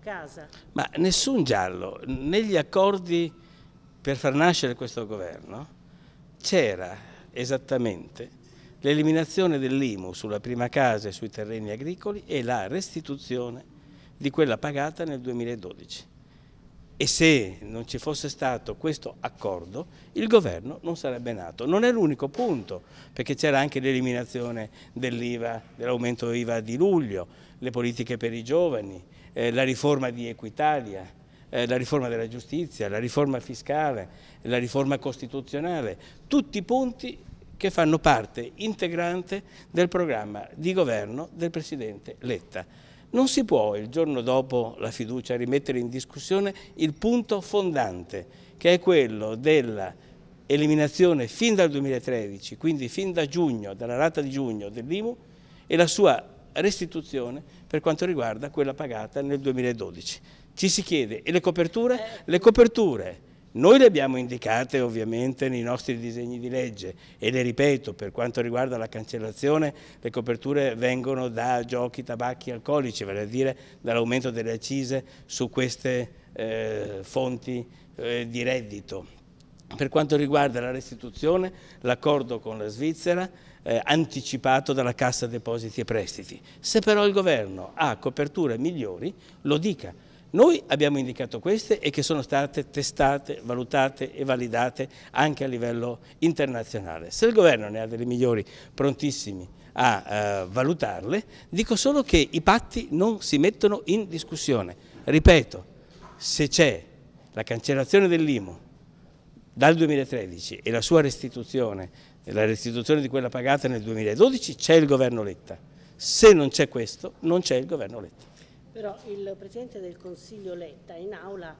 Casa. Ma nessun giallo. Negli accordi per far nascere questo governo c'era esattamente l'eliminazione dell'IMU sulla prima casa e sui terreni agricoli e la restituzione di quella pagata nel 2012 e se non ci fosse stato questo accordo il governo non sarebbe nato. Non è l'unico punto, perché c'era anche l'eliminazione dell'IVA, dell'aumento IVA di luglio, le politiche per i giovani, eh, la riforma di Equitalia, eh, la riforma della giustizia, la riforma fiscale, la riforma costituzionale, tutti punti che fanno parte integrante del programma di governo del Presidente Letta. Non si può il giorno dopo la fiducia rimettere in discussione il punto fondante, che è quello della eliminazione fin dal 2013, quindi fin da giugno, dalla rata di giugno dell'IMU e la sua restituzione per quanto riguarda quella pagata nel 2012. Ci si chiede, e le coperture? Eh. Le coperture noi le abbiamo indicate ovviamente nei nostri disegni di legge e le ripeto, per quanto riguarda la cancellazione, le coperture vengono da giochi, tabacchi, alcolici, vale a dire dall'aumento delle accise su queste eh, fonti eh, di reddito. Per quanto riguarda la restituzione, l'accordo con la Svizzera eh, anticipato dalla Cassa Depositi e Prestiti. Se però il Governo ha coperture migliori, lo dica noi abbiamo indicato queste e che sono state testate, valutate e validate anche a livello internazionale. Se il governo ne ha delle migliori prontissimi a eh, valutarle, dico solo che i patti non si mettono in discussione. Ripeto, se c'è la cancellazione dell'IMU dal 2013 e la sua restituzione, la restituzione di quella pagata nel 2012, c'è il governo Letta. Se non c'è questo, non c'è il governo Letta. Però il Presidente del Consiglio Letta in aula